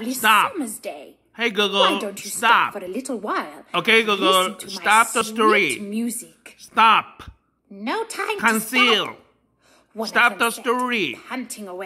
lovely stop. summer's day. Hey Google, Why don't you stop. stop for a little while? Okay Google, stop the story. Music. Stop. No time Conceal. to stop. Conceal. stop the story. Hunting away.